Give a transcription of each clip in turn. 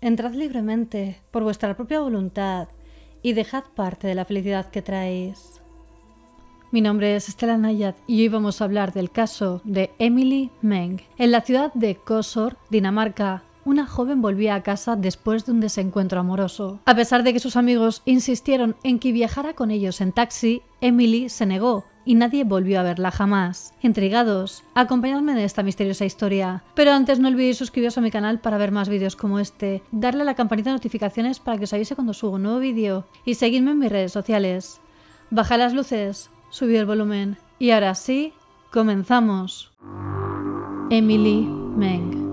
entrad libremente por vuestra propia voluntad y dejad parte de la felicidad que traéis. Mi nombre es Estela Nayat y hoy vamos a hablar del caso de Emily Meng. En la ciudad de Kosor, Dinamarca, una joven volvía a casa después de un desencuentro amoroso. A pesar de que sus amigos insistieron en que viajara con ellos en taxi, Emily se negó y nadie volvió a verla jamás. Intrigados, acompañadme en esta misteriosa historia. Pero antes no olvidéis suscribiros a mi canal para ver más vídeos como este, darle a la campanita de notificaciones para que os avise cuando subo un nuevo vídeo y seguirme en mis redes sociales. Baja las luces, subió el volumen y ahora sí, comenzamos. Emily Meng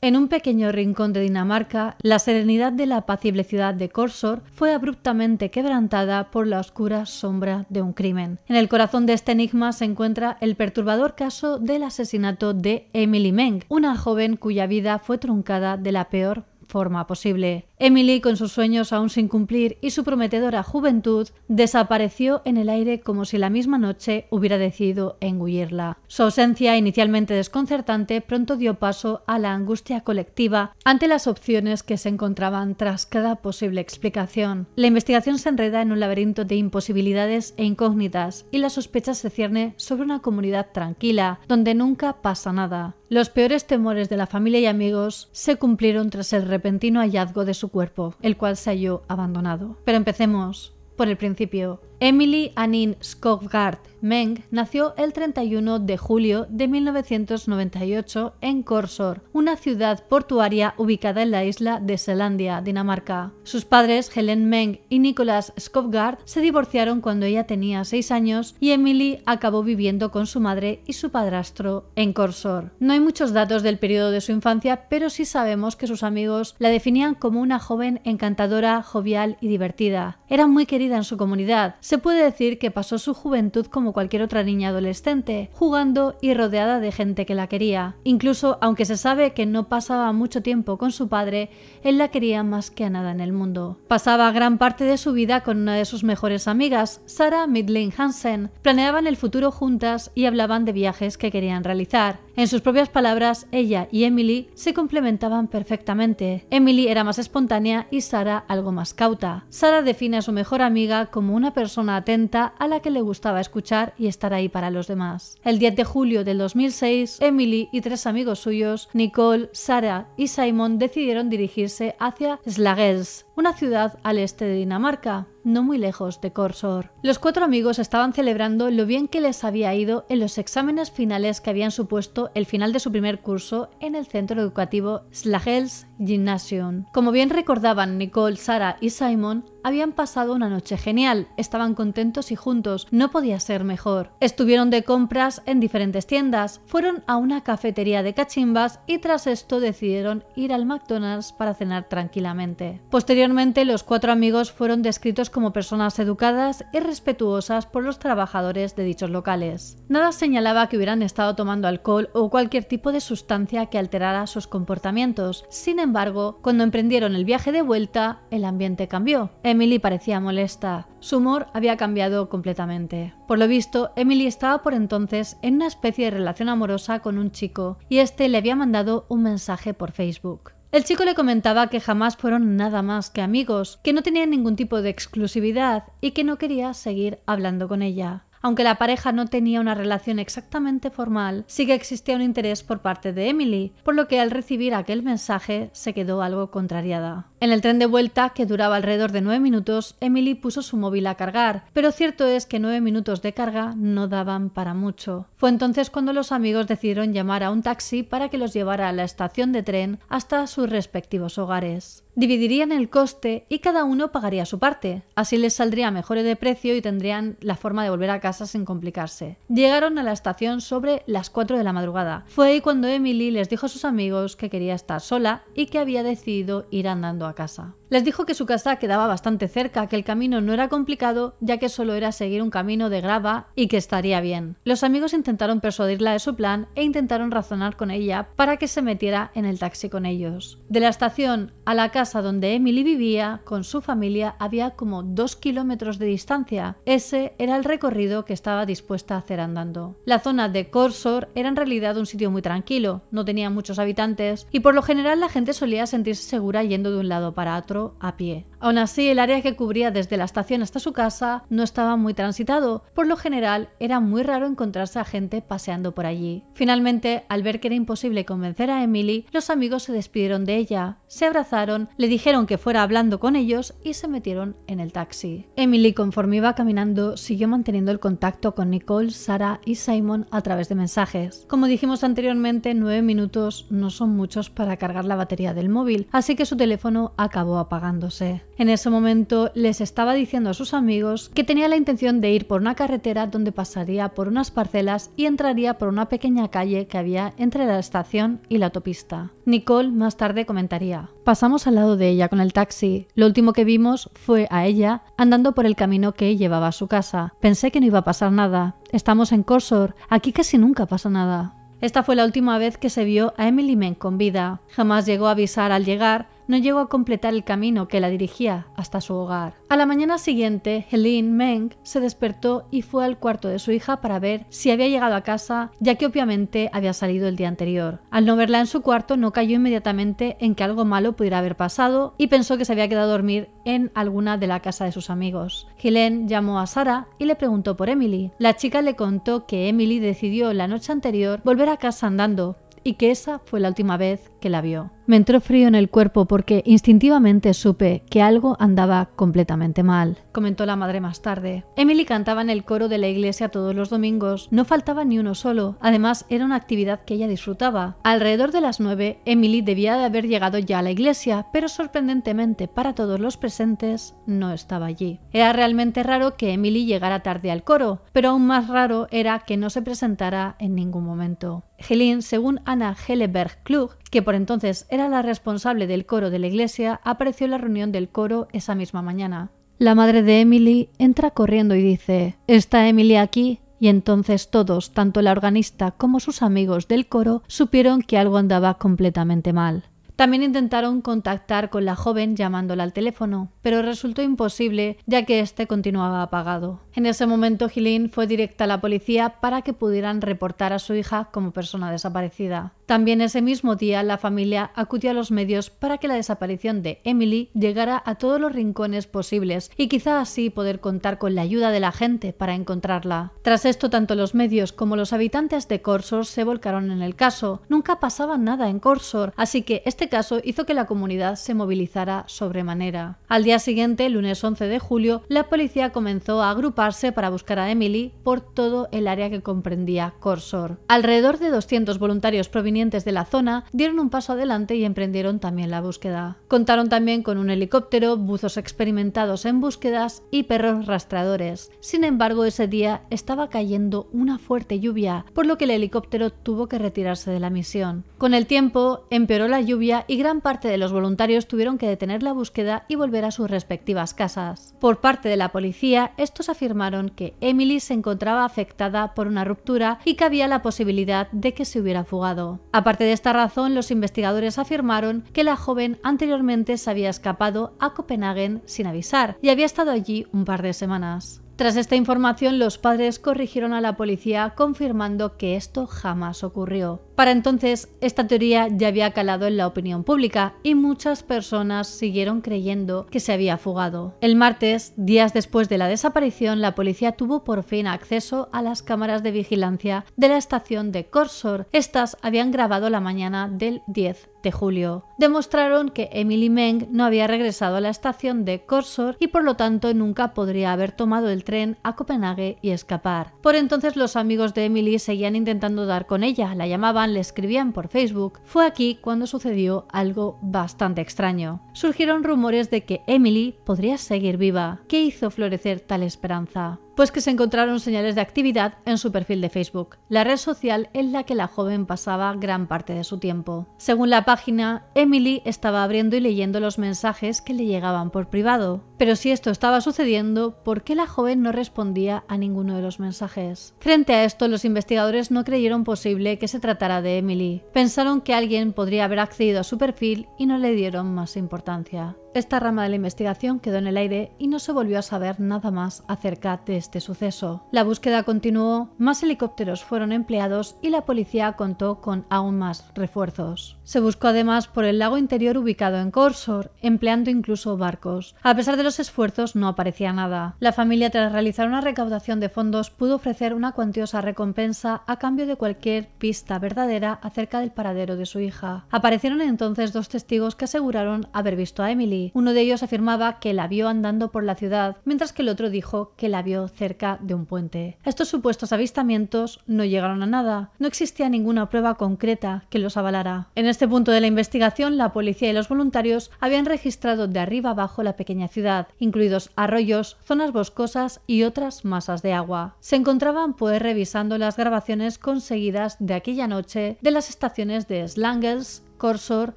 En un pequeño rincón de Dinamarca, la serenidad de la apacible ciudad de Corsor fue abruptamente quebrantada por la oscura sombra de un crimen. En el corazón de este enigma se encuentra el perturbador caso del asesinato de Emily Meng, una joven cuya vida fue truncada de la peor forma posible. Emily, con sus sueños aún sin cumplir y su prometedora juventud, desapareció en el aire como si la misma noche hubiera decidido engullirla. Su ausencia, inicialmente desconcertante, pronto dio paso a la angustia colectiva ante las opciones que se encontraban tras cada posible explicación. La investigación se enreda en un laberinto de imposibilidades e incógnitas y la sospecha se cierne sobre una comunidad tranquila, donde nunca pasa nada. Los peores temores de la familia y amigos se cumplieron tras el repentino hallazgo de su cuerpo, el cual se halló abandonado. Pero empecemos por el principio Emily Anin Skovgard Meng nació el 31 de julio de 1998 en Corsor, una ciudad portuaria ubicada en la isla de Selandia, Dinamarca. Sus padres, Helen Meng y Nicolas Skovgard, se divorciaron cuando ella tenía 6 años y Emily acabó viviendo con su madre y su padrastro en Corsor. No hay muchos datos del periodo de su infancia, pero sí sabemos que sus amigos la definían como una joven encantadora, jovial y divertida. Era muy querida en su comunidad se puede decir que pasó su juventud como cualquier otra niña adolescente, jugando y rodeada de gente que la quería. Incluso, aunque se sabe que no pasaba mucho tiempo con su padre, él la quería más que a nada en el mundo. Pasaba gran parte de su vida con una de sus mejores amigas, Sarah Midling Hansen. Planeaban el futuro juntas y hablaban de viajes que querían realizar. En sus propias palabras, ella y Emily se complementaban perfectamente. Emily era más espontánea y Sara algo más cauta. Sara define a su mejor amiga como una persona atenta a la que le gustaba escuchar y estar ahí para los demás. El 10 de julio del 2006, Emily y tres amigos suyos, Nicole, Sara y Simon, decidieron dirigirse hacia Slagels, una ciudad al este de Dinamarca no muy lejos de Corsor. Los cuatro amigos estaban celebrando lo bien que les había ido en los exámenes finales que habían supuesto el final de su primer curso en el centro educativo Slagels Gymnasium. Como bien recordaban Nicole, Sara y Simon, habían pasado una noche genial, estaban contentos y juntos, no podía ser mejor. Estuvieron de compras en diferentes tiendas, fueron a una cafetería de cachimbas y tras esto decidieron ir al McDonald's para cenar tranquilamente. Posteriormente, los cuatro amigos fueron descritos como personas educadas y respetuosas por los trabajadores de dichos locales. Nada señalaba que hubieran estado tomando alcohol o cualquier tipo de sustancia que alterara sus comportamientos, sin embargo, cuando emprendieron el viaje de vuelta, el ambiente cambió. Emily parecía molesta. Su humor había cambiado completamente. Por lo visto, Emily estaba por entonces en una especie de relación amorosa con un chico y este le había mandado un mensaje por Facebook. El chico le comentaba que jamás fueron nada más que amigos, que no tenían ningún tipo de exclusividad y que no quería seguir hablando con ella. Aunque la pareja no tenía una relación exactamente formal, sí que existía un interés por parte de Emily, por lo que al recibir aquel mensaje se quedó algo contrariada. En el tren de vuelta, que duraba alrededor de nueve minutos, Emily puso su móvil a cargar, pero cierto es que nueve minutos de carga no daban para mucho. Fue entonces cuando los amigos decidieron llamar a un taxi para que los llevara a la estación de tren hasta sus respectivos hogares dividirían el coste y cada uno pagaría su parte. Así les saldría mejor de precio y tendrían la forma de volver a casa sin complicarse. Llegaron a la estación sobre las 4 de la madrugada. Fue ahí cuando Emily les dijo a sus amigos que quería estar sola y que había decidido ir andando a casa. Les dijo que su casa quedaba bastante cerca, que el camino no era complicado, ya que solo era seguir un camino de grava y que estaría bien. Los amigos intentaron persuadirla de su plan e intentaron razonar con ella para que se metiera en el taxi con ellos. De la estación a la casa donde Emily vivía con su familia había como dos kilómetros de distancia. Ese era el recorrido que estaba dispuesta a hacer andando. La zona de Corsor era en realidad un sitio muy tranquilo, no tenía muchos habitantes y por lo general la gente solía sentirse segura yendo de un lado para otro a pie. Aún así, el área que cubría desde la estación hasta su casa no estaba muy transitado. Por lo general, era muy raro encontrarse a gente paseando por allí. Finalmente, al ver que era imposible convencer a Emily, los amigos se despidieron de ella, se abrazaron, le dijeron que fuera hablando con ellos y se metieron en el taxi. Emily, conforme iba caminando, siguió manteniendo el contacto con Nicole, Sara y Simon a través de mensajes. Como dijimos anteriormente, nueve minutos no son muchos para cargar la batería del móvil, así que su teléfono acabó a apagándose. En ese momento les estaba diciendo a sus amigos que tenía la intención de ir por una carretera donde pasaría por unas parcelas y entraría por una pequeña calle que había entre la estación y la autopista. Nicole más tarde comentaría, pasamos al lado de ella con el taxi. Lo último que vimos fue a ella andando por el camino que llevaba a su casa. Pensé que no iba a pasar nada. Estamos en Corsor. Aquí casi nunca pasa nada. Esta fue la última vez que se vio a Emily Men con vida. Jamás llegó a avisar al llegar no llegó a completar el camino que la dirigía hasta su hogar. A la mañana siguiente, Helene Meng se despertó y fue al cuarto de su hija para ver si había llegado a casa, ya que obviamente había salido el día anterior. Al no verla en su cuarto, no cayó inmediatamente en que algo malo pudiera haber pasado y pensó que se había quedado a dormir en alguna de la casa de sus amigos. Helene llamó a Sara y le preguntó por Emily. La chica le contó que Emily decidió la noche anterior volver a casa andando y que esa fue la última vez que la vio. Me entró frío en el cuerpo porque instintivamente supe que algo andaba completamente mal, comentó la madre más tarde. Emily cantaba en el coro de la iglesia todos los domingos, no faltaba ni uno solo, además era una actividad que ella disfrutaba. Alrededor de las nueve, Emily debía de haber llegado ya a la iglesia, pero sorprendentemente para todos los presentes no estaba allí. Era realmente raro que Emily llegara tarde al coro, pero aún más raro era que no se presentara en ningún momento. Helene, según Anna Helleberg Klug, que por entonces era era la responsable del coro de la iglesia, apareció en la reunión del coro esa misma mañana. La madre de Emily entra corriendo y dice, ¿Está Emily aquí? Y entonces todos, tanto la organista como sus amigos del coro, supieron que algo andaba completamente mal. También intentaron contactar con la joven llamándola al teléfono, pero resultó imposible ya que éste continuaba apagado. En ese momento, Gilín fue directa a la policía para que pudieran reportar a su hija como persona desaparecida. También ese mismo día, la familia acudió a los medios para que la desaparición de Emily llegara a todos los rincones posibles y quizá así poder contar con la ayuda de la gente para encontrarla. Tras esto, tanto los medios como los habitantes de Corsor se volcaron en el caso. Nunca pasaba nada en Corsor, así que este caso hizo que la comunidad se movilizara sobremanera. Al día siguiente, lunes 11 de julio, la policía comenzó a agrupar para buscar a Emily por todo el área que comprendía Corsor. Alrededor de 200 voluntarios provenientes de la zona dieron un paso adelante y emprendieron también la búsqueda. Contaron también con un helicóptero, buzos experimentados en búsquedas y perros rastradores. Sin embargo, ese día estaba cayendo una fuerte lluvia, por lo que el helicóptero tuvo que retirarse de la misión. Con el tiempo, empeoró la lluvia y gran parte de los voluntarios tuvieron que detener la búsqueda y volver a sus respectivas casas. Por parte de la policía, estos afirmaron que Emily se encontraba afectada por una ruptura y que había la posibilidad de que se hubiera fugado. Aparte de esta razón, los investigadores afirmaron que la joven anteriormente se había escapado a Copenhague sin avisar y había estado allí un par de semanas. Tras esta información, los padres corrigieron a la policía confirmando que esto jamás ocurrió. Para entonces, esta teoría ya había calado en la opinión pública y muchas personas siguieron creyendo que se había fugado. El martes, días después de la desaparición, la policía tuvo por fin acceso a las cámaras de vigilancia de la estación de Corsor. Estas habían grabado la mañana del 10 de julio. Demostraron que Emily Meng no había regresado a la estación de Corsor y por lo tanto nunca podría haber tomado el tren a Copenhague y escapar. Por entonces los amigos de Emily seguían intentando dar con ella, la llamaban le escribían por Facebook, fue aquí cuando sucedió algo bastante extraño. Surgieron rumores de que Emily podría seguir viva. ¿Qué hizo florecer tal esperanza? pues que se encontraron señales de actividad en su perfil de Facebook, la red social en la que la joven pasaba gran parte de su tiempo. Según la página, Emily estaba abriendo y leyendo los mensajes que le llegaban por privado. Pero si esto estaba sucediendo, ¿por qué la joven no respondía a ninguno de los mensajes? Frente a esto, los investigadores no creyeron posible que se tratara de Emily. Pensaron que alguien podría haber accedido a su perfil y no le dieron más importancia. Esta rama de la investigación quedó en el aire y no se volvió a saber nada más acerca de este suceso. La búsqueda continuó, más helicópteros fueron empleados y la policía contó con aún más refuerzos. Se buscó además por el lago interior ubicado en Corsor, empleando incluso barcos. A pesar de los esfuerzos no aparecía nada. La familia tras realizar una recaudación de fondos pudo ofrecer una cuantiosa recompensa a cambio de cualquier pista verdadera acerca del paradero de su hija. Aparecieron entonces dos testigos que aseguraron haber visto a Emily. Uno de ellos afirmaba que la vio andando por la ciudad, mientras que el otro dijo que la vio cerca de un puente. Estos supuestos avistamientos no llegaron a nada, no existía ninguna prueba concreta que los avalara. En este punto de la investigación, la policía y los voluntarios habían registrado de arriba abajo la pequeña ciudad, incluidos arroyos, zonas boscosas y otras masas de agua. Se encontraban pues revisando las grabaciones conseguidas de aquella noche de las estaciones de Slangels, Corsor,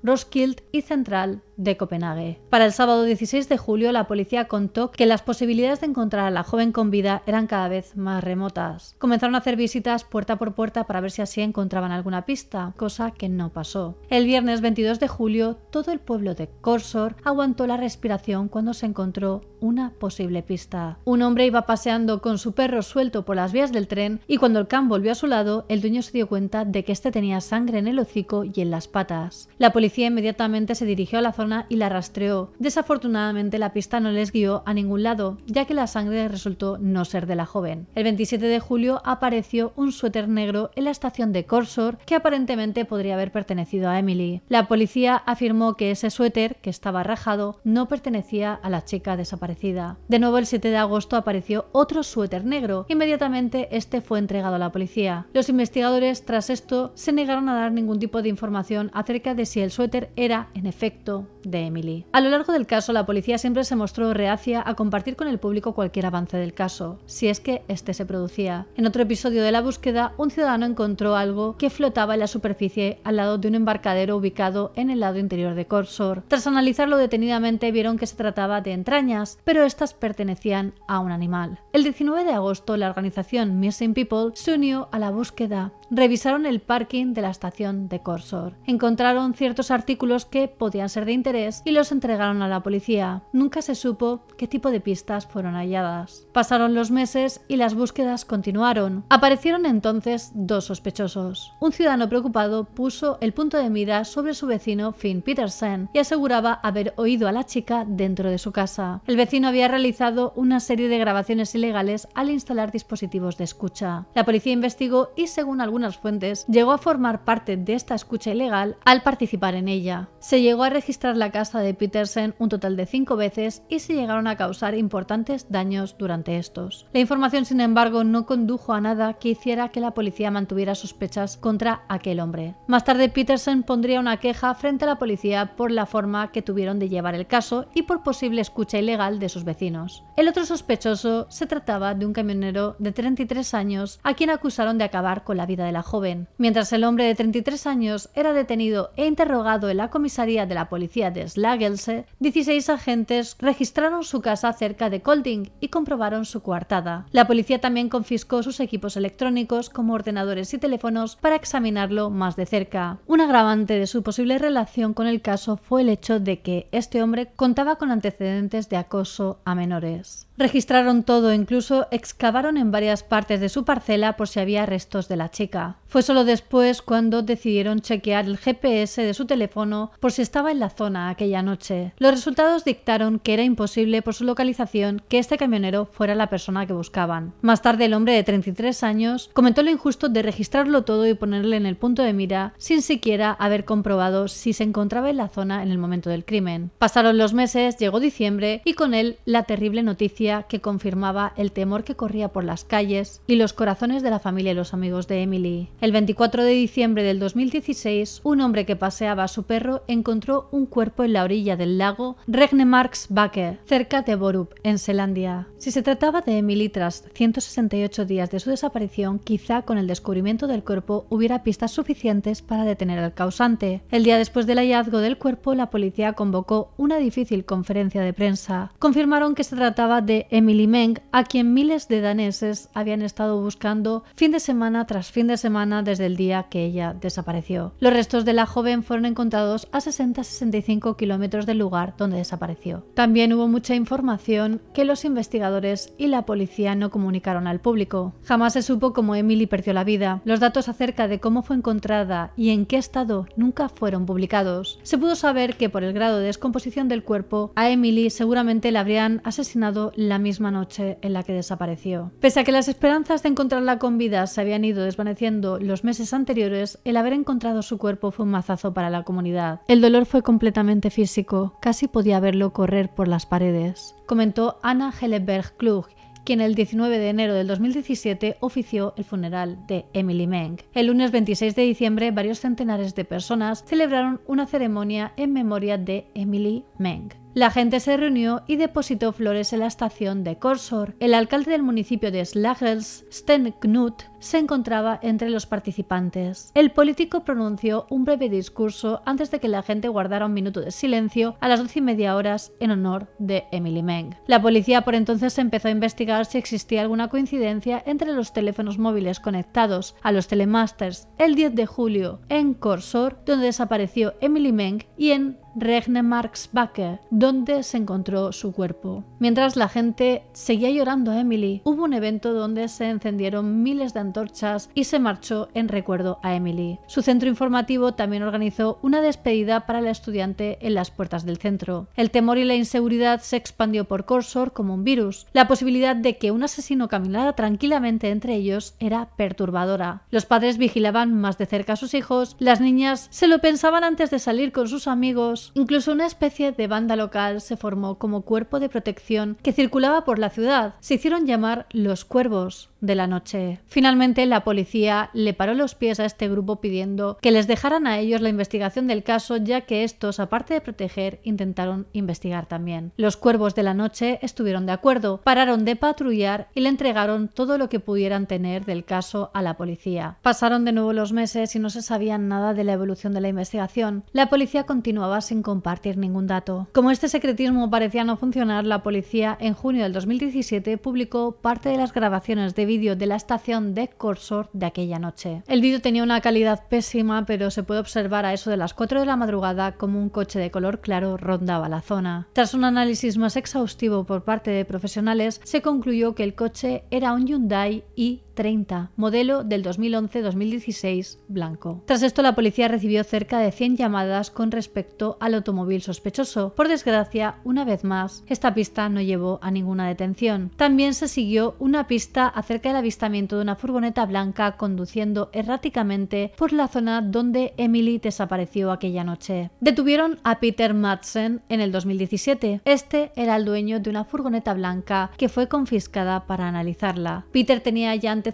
Roskilde y Central de Copenhague. Para el sábado 16 de julio, la policía contó que las posibilidades de encontrar a la joven con vida eran cada vez más remotas. Comenzaron a hacer visitas puerta por puerta para ver si así encontraban alguna pista, cosa que no pasó. El viernes 22 de julio, todo el pueblo de Corsor aguantó la respiración cuando se encontró una posible pista. Un hombre iba paseando con su perro suelto por las vías del tren y cuando el can volvió a su lado, el dueño se dio cuenta de que este tenía sangre en el hocico y en las patas. La policía inmediatamente se dirigió a la zona y la rastreó. Desafortunadamente la pista no les guió a ningún lado, ya que la sangre resultó no ser de la joven. El 27 de julio apareció un suéter negro en la estación de Corsor que aparentemente podría haber pertenecido a Emily. La policía afirmó que ese suéter, que estaba rajado, no pertenecía a la chica desaparecida. De nuevo el 7 de agosto apareció otro suéter negro. Inmediatamente este fue entregado a la policía. Los investigadores tras esto se negaron a dar ningún tipo de información acerca de si el suéter era, en efecto, de Emily. A lo largo del caso, la policía siempre se mostró reacia a compartir con el público cualquier avance del caso, si es que este se producía. En otro episodio de la búsqueda, un ciudadano encontró algo que flotaba en la superficie al lado de un embarcadero ubicado en el lado interior de Corsor. Tras analizarlo detenidamente, vieron que se trataba de entrañas, pero estas pertenecían a un animal. El 19 de agosto, la organización Missing People se unió a la búsqueda, revisaron el parking de la estación de Corsor. Encontraron ciertos artículos que podían ser de interés y los entregaron a la policía. Nunca se supo qué tipo de pistas fueron halladas. Pasaron los meses y las búsquedas continuaron. Aparecieron entonces dos sospechosos. Un ciudadano preocupado puso el punto de mira sobre su vecino Finn Petersen y aseguraba haber oído a la chica dentro de su casa. El vecino había realizado una serie de grabaciones ilegales al instalar dispositivos de escucha. La policía investigó y según algunos las fuentes, llegó a formar parte de esta escucha ilegal al participar en ella. Se llegó a registrar la casa de Petersen un total de cinco veces y se llegaron a causar importantes daños durante estos. La información, sin embargo, no condujo a nada que hiciera que la policía mantuviera sospechas contra aquel hombre. Más tarde, Petersen pondría una queja frente a la policía por la forma que tuvieron de llevar el caso y por posible escucha ilegal de sus vecinos. El otro sospechoso se trataba de un camionero de 33 años a quien acusaron de acabar con la vida de la joven, mientras el hombre de 33 años era detenido e interrogado en la comisaría de la policía de Slagelse, 16 agentes registraron su casa cerca de Kolding y comprobaron su coartada. La policía también confiscó sus equipos electrónicos como ordenadores y teléfonos para examinarlo más de cerca. Un agravante de su posible relación con el caso fue el hecho de que este hombre contaba con antecedentes de acoso a menores. Registraron todo, incluso excavaron en varias partes de su parcela por si había restos de la chica. Fue solo después cuando decidieron chequear el GPS de su teléfono por si estaba en la zona aquella noche. Los resultados dictaron que era imposible por su localización que este camionero fuera la persona que buscaban. Más tarde el hombre de 33 años comentó lo injusto de registrarlo todo y ponerle en el punto de mira sin siquiera haber comprobado si se encontraba en la zona en el momento del crimen. Pasaron los meses, llegó diciembre y con él la terrible noticia que confirmaba el temor que corría por las calles y los corazones de la familia y los amigos de Emily. El 24 de diciembre del 2016, un hombre que paseaba a su perro encontró un cuerpo en la orilla del lago Regnemarksbake, cerca de Borup, en Selandia. Si se trataba de Emily tras 168 días de su desaparición, quizá con el descubrimiento del cuerpo hubiera pistas suficientes para detener al causante. El día después del hallazgo del cuerpo, la policía convocó una difícil conferencia de prensa. Confirmaron que se trataba de Emily Meng, a quien miles de daneses habían estado buscando fin de semana tras fin de semana desde el día que ella desapareció. Los restos de la joven fueron encontrados a 60-65 kilómetros del lugar donde desapareció. También hubo mucha información que los investigadores y la policía no comunicaron al público. Jamás se supo cómo Emily perdió la vida. Los datos acerca de cómo fue encontrada y en qué estado nunca fueron publicados. Se pudo saber que por el grado de descomposición del cuerpo, a Emily seguramente la habrían asesinado la misma noche en la que desapareció. Pese a que las esperanzas de encontrarla con vida se habían ido desvaneciendo los meses anteriores, el haber encontrado su cuerpo fue un mazazo para la comunidad. El dolor fue completamente físico, casi podía verlo correr por las paredes, comentó Anna Helleberg-Klug, quien el 19 de enero del 2017 ofició el funeral de Emily Meng. El lunes 26 de diciembre, varios centenares de personas celebraron una ceremonia en memoria de Emily Meng. La gente se reunió y depositó flores en la estación de Corsor. El alcalde del municipio de Slagels, Sten Knut, se encontraba entre los participantes. El político pronunció un breve discurso antes de que la gente guardara un minuto de silencio a las doce y media horas en honor de Emily Meng. La policía por entonces empezó a investigar si existía alguna coincidencia entre los teléfonos móviles conectados a los Telemasters el 10 de julio en Corsor, donde desapareció Emily Meng, y en Regne Regnemarksbacke, donde se encontró su cuerpo. Mientras la gente seguía llorando a Emily, hubo un evento donde se encendieron miles de antorchas y se marchó en recuerdo a Emily. Su centro informativo también organizó una despedida para la estudiante en las puertas del centro. El temor y la inseguridad se expandió por Corsor como un virus. La posibilidad de que un asesino caminara tranquilamente entre ellos era perturbadora. Los padres vigilaban más de cerca a sus hijos, las niñas se lo pensaban antes de salir con sus amigos, incluso una especie de banda local se formó como cuerpo de protección que circulaba por la ciudad. Se hicieron llamar los cuervos de la noche. Finalmente, la policía le paró los pies a este grupo pidiendo que les dejaran a ellos la investigación del caso, ya que estos, aparte de proteger, intentaron investigar también. Los cuervos de la noche estuvieron de acuerdo, pararon de patrullar y le entregaron todo lo que pudieran tener del caso a la policía. Pasaron de nuevo los meses y no se sabía nada de la evolución de la investigación. La policía continuaba sin compartir ningún dato. Como este secretismo parecía no funcionar, la policía en junio del 2017 publicó parte de las grabaciones de vídeo de la estación de Corsor de aquella noche. El vídeo tenía una calidad pésima, pero se puede observar a eso de las 4 de la madrugada como un coche de color claro rondaba la zona. Tras un análisis más exhaustivo por parte de profesionales, se concluyó que el coche era un Hyundai y. 30, modelo del 2011-2016, blanco. Tras esto, la policía recibió cerca de 100 llamadas con respecto al automóvil sospechoso. Por desgracia, una vez más, esta pista no llevó a ninguna detención. También se siguió una pista acerca del avistamiento de una furgoneta blanca conduciendo erráticamente por la zona donde Emily desapareció aquella noche. Detuvieron a Peter Madsen en el 2017. Este era el dueño de una furgoneta blanca que fue confiscada para analizarla. Peter tenía ya antes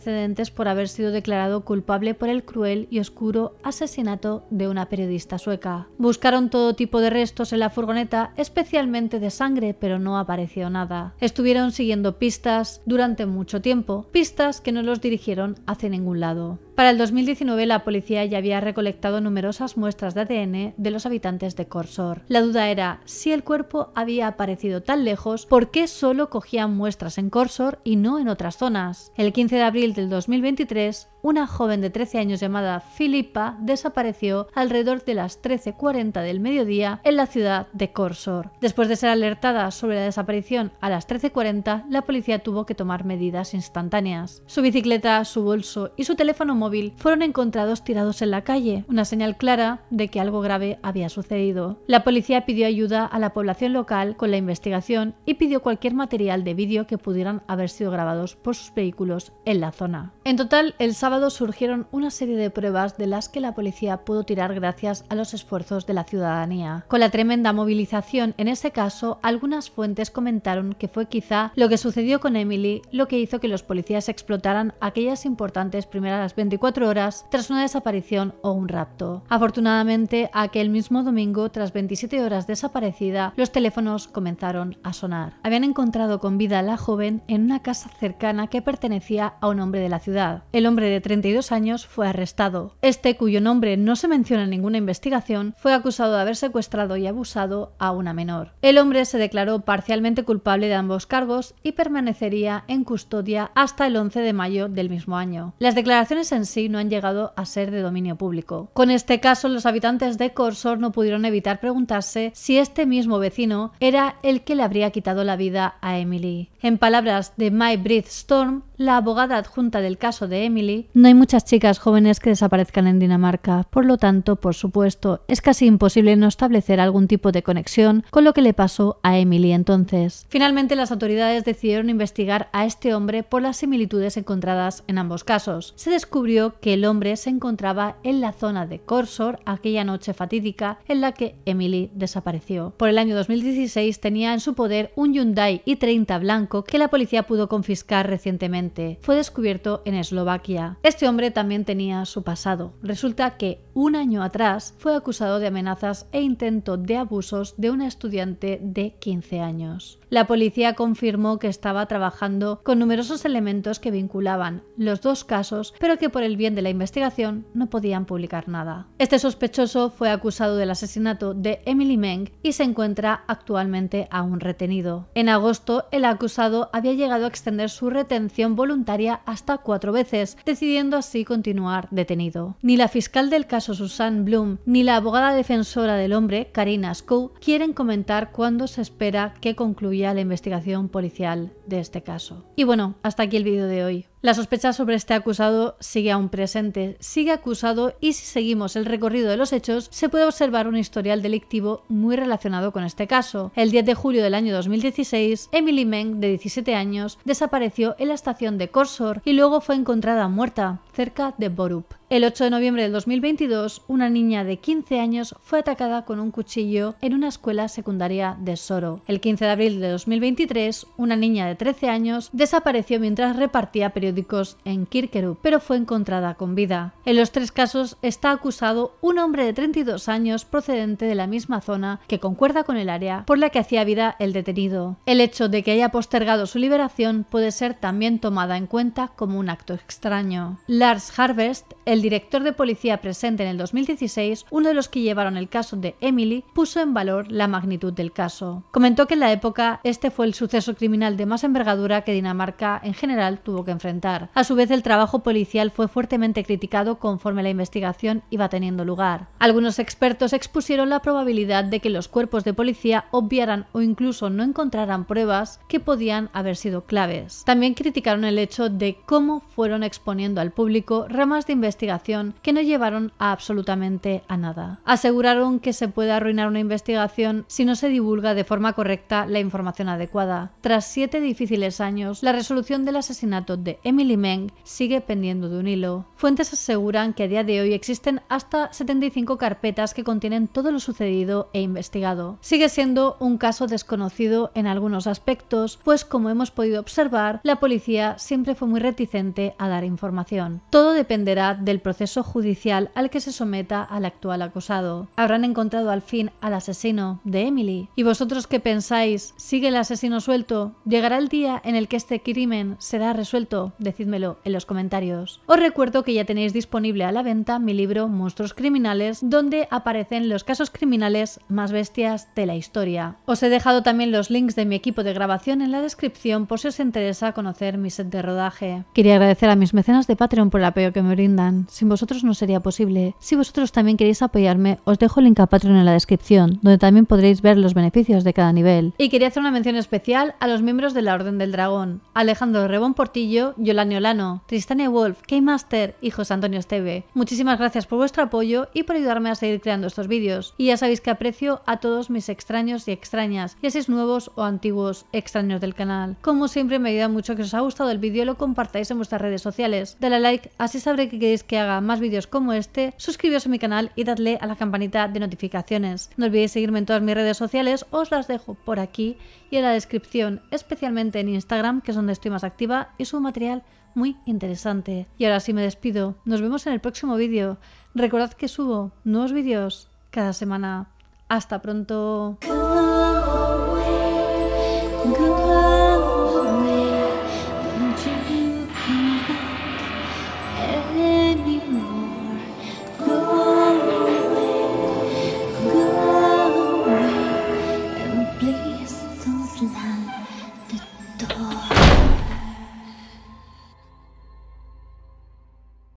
por haber sido declarado culpable por el cruel y oscuro asesinato de una periodista sueca. Buscaron todo tipo de restos en la furgoneta, especialmente de sangre, pero no apareció nada. Estuvieron siguiendo pistas durante mucho tiempo, pistas que no los dirigieron hacia ningún lado. Para el 2019 la policía ya había recolectado numerosas muestras de ADN de los habitantes de Corsor. La duda era si el cuerpo había aparecido tan lejos, ¿por qué solo cogían muestras en Corsor y no en otras zonas? El 15 de abril abril del 2023 una joven de 13 años llamada Filipa desapareció alrededor de las 13.40 del mediodía en la ciudad de Corsor. Después de ser alertada sobre la desaparición a las 13.40, la policía tuvo que tomar medidas instantáneas. Su bicicleta, su bolso y su teléfono móvil fueron encontrados tirados en la calle, una señal clara de que algo grave había sucedido. La policía pidió ayuda a la población local con la investigación y pidió cualquier material de vídeo que pudieran haber sido grabados por sus vehículos en la zona. En total, el sábado surgieron una serie de pruebas de las que la policía pudo tirar gracias a los esfuerzos de la ciudadanía. Con la tremenda movilización en ese caso, algunas fuentes comentaron que fue quizá lo que sucedió con Emily lo que hizo que los policías explotaran aquellas importantes primeras 24 horas tras una desaparición o un rapto. Afortunadamente, aquel mismo domingo, tras 27 horas desaparecida, los teléfonos comenzaron a sonar. Habían encontrado con vida a la joven en una casa cercana que pertenecía a un hombre de la ciudad. El hombre de 32 años, fue arrestado. Este, cuyo nombre no se menciona en ninguna investigación, fue acusado de haber secuestrado y abusado a una menor. El hombre se declaró parcialmente culpable de ambos cargos y permanecería en custodia hasta el 11 de mayo del mismo año. Las declaraciones en sí no han llegado a ser de dominio público. Con este caso, los habitantes de Corsor no pudieron evitar preguntarse si este mismo vecino era el que le habría quitado la vida a Emily. En palabras de My Breath Storm, la abogada adjunta del caso de Emily, no hay muchas chicas jóvenes que desaparezcan en Dinamarca, por lo tanto, por supuesto, es casi imposible no establecer algún tipo de conexión con lo que le pasó a Emily entonces. Finalmente, las autoridades decidieron investigar a este hombre por las similitudes encontradas en ambos casos. Se descubrió que el hombre se encontraba en la zona de Corsor aquella noche fatídica en la que Emily desapareció. Por el año 2016 tenía en su poder un Hyundai i30 blanco que la policía pudo confiscar recientemente. Fue descubierto en Eslovaquia. Este hombre también tenía su pasado. Resulta que un año atrás fue acusado de amenazas e intento de abusos de una estudiante de 15 años. La policía confirmó que estaba trabajando con numerosos elementos que vinculaban los dos casos, pero que por el bien de la investigación no podían publicar nada. Este sospechoso fue acusado del asesinato de Emily Meng y se encuentra actualmente aún retenido. En agosto, el acusado había llegado a extender su retención voluntaria hasta cuatro veces, decidiendo así continuar detenido. Ni la fiscal del caso Susan Bloom ni la abogada defensora del hombre, Karina Skou, quieren comentar cuándo se espera que concluya la investigación policial de este caso. Y bueno, hasta aquí el vídeo de hoy. La sospecha sobre este acusado sigue aún presente, sigue acusado y si seguimos el recorrido de los hechos se puede observar un historial delictivo muy relacionado con este caso. El 10 de julio del año 2016, Emily Meng, de 17 años, desapareció en la estación de Corsor y luego fue encontrada muerta cerca de Borup. El 8 de noviembre del 2022, una niña de 15 años fue atacada con un cuchillo en una escuela secundaria de Soro. El 15 de abril de 2023, una niña de 13 años desapareció mientras repartía periódicos en Kirkeru, pero fue encontrada con vida. En los tres casos está acusado un hombre de 32 años procedente de la misma zona que concuerda con el área por la que hacía vida el detenido. El hecho de que haya postergado su liberación puede ser también tomada en cuenta como un acto extraño. Lars Harvest, el director de policía presente en el 2016, uno de los que llevaron el caso de Emily, puso en valor la magnitud del caso. Comentó que en la época este fue el suceso criminal de más envergadura que Dinamarca en general tuvo que enfrentar. A su vez, el trabajo policial fue fuertemente criticado conforme la investigación iba teniendo lugar. Algunos expertos expusieron la probabilidad de que los cuerpos de policía obviaran o incluso no encontraran pruebas que podían haber sido claves. También criticaron el hecho de cómo fueron exponiendo al público ramas de investigación que no llevaron a absolutamente a nada. Aseguraron que se puede arruinar una investigación si no se divulga de forma correcta la información adecuada. Tras siete difíciles años, la resolución del asesinato de Emily Meng sigue pendiendo de un hilo. Fuentes aseguran que a día de hoy existen hasta 75 carpetas que contienen todo lo sucedido e investigado. Sigue siendo un caso desconocido en algunos aspectos, pues como hemos podido observar, la policía siempre fue muy reticente a dar información. Todo dependerá del proceso judicial al que se someta al actual acusado. Habrán encontrado al fin al asesino de Emily. ¿Y vosotros qué pensáis? ¿Sigue el asesino suelto? ¿Llegará el día en el que este crimen será resuelto? Decídmelo en los comentarios. Os recuerdo que ya tenéis disponible a la venta mi libro Monstruos Criminales, donde aparecen los casos criminales más bestias de la historia. Os he dejado también los links de mi equipo de grabación en la descripción por si os interesa conocer mi set de rodaje. Quería agradecer a mis mecenas de Patreon por el apoyo que me brindan. Sin vosotros no sería posible. Si vosotros también queréis apoyarme, os dejo el link a Patreon en la descripción, donde también podréis ver los beneficios de cada nivel. Y quería hacer una mención especial a los miembros de la Orden del Dragón, Alejandro Rebón Portillo, Yolani Olano, Tristania Wolf, Game master y José Antonio Esteve. Muchísimas gracias por vuestro apoyo y por ayudarme a seguir creando estos vídeos. Y ya sabéis que aprecio a todos mis extraños y extrañas, ya seis nuevos o antiguos extraños del canal. Como siempre me ayuda mucho que os ha gustado el vídeo lo compartáis en vuestras redes sociales. Dale like, así sabré que queréis que haga más vídeos como este, suscribiros a mi canal y dadle a la campanita de notificaciones. No olvidéis seguirme en todas mis redes sociales, os las dejo por aquí y en la descripción, especialmente en Instagram, que es donde estoy más activa y subo material muy interesante. Y ahora sí me despido. Nos vemos en el próximo vídeo. Recordad que subo nuevos vídeos cada semana. Hasta pronto.